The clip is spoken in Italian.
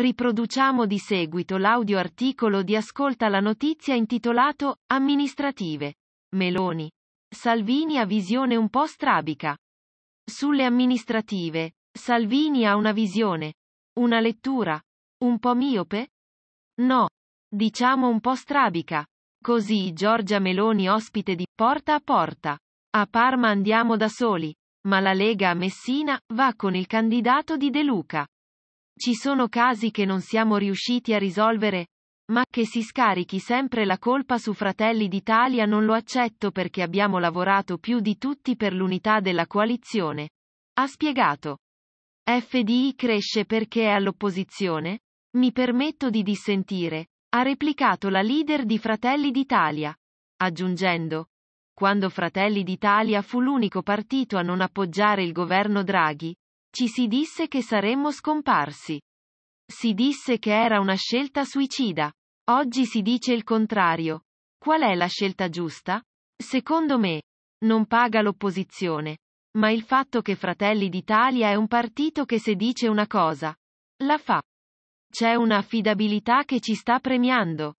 Riproduciamo di seguito l'audio articolo di Ascolta la notizia intitolato Amministrative. Meloni. Salvini ha visione un po' strabica. Sulle amministrative, Salvini ha una visione. Una lettura. Un po' miope? No. Diciamo un po' strabica. Così Giorgia Meloni ospite di Porta a Porta. A Parma andiamo da soli. Ma la Lega a Messina va con il candidato di De Luca. Ci sono casi che non siamo riusciti a risolvere, ma che si scarichi sempre la colpa su Fratelli d'Italia non lo accetto perché abbiamo lavorato più di tutti per l'unità della coalizione. Ha spiegato. FDI cresce perché è all'opposizione? Mi permetto di dissentire, ha replicato la leader di Fratelli d'Italia, aggiungendo. Quando Fratelli d'Italia fu l'unico partito a non appoggiare il governo Draghi, ci si disse che saremmo scomparsi. Si disse che era una scelta suicida. Oggi si dice il contrario. Qual è la scelta giusta? Secondo me, non paga l'opposizione. Ma il fatto che Fratelli d'Italia è un partito che se dice una cosa, la fa. C'è una affidabilità che ci sta premiando.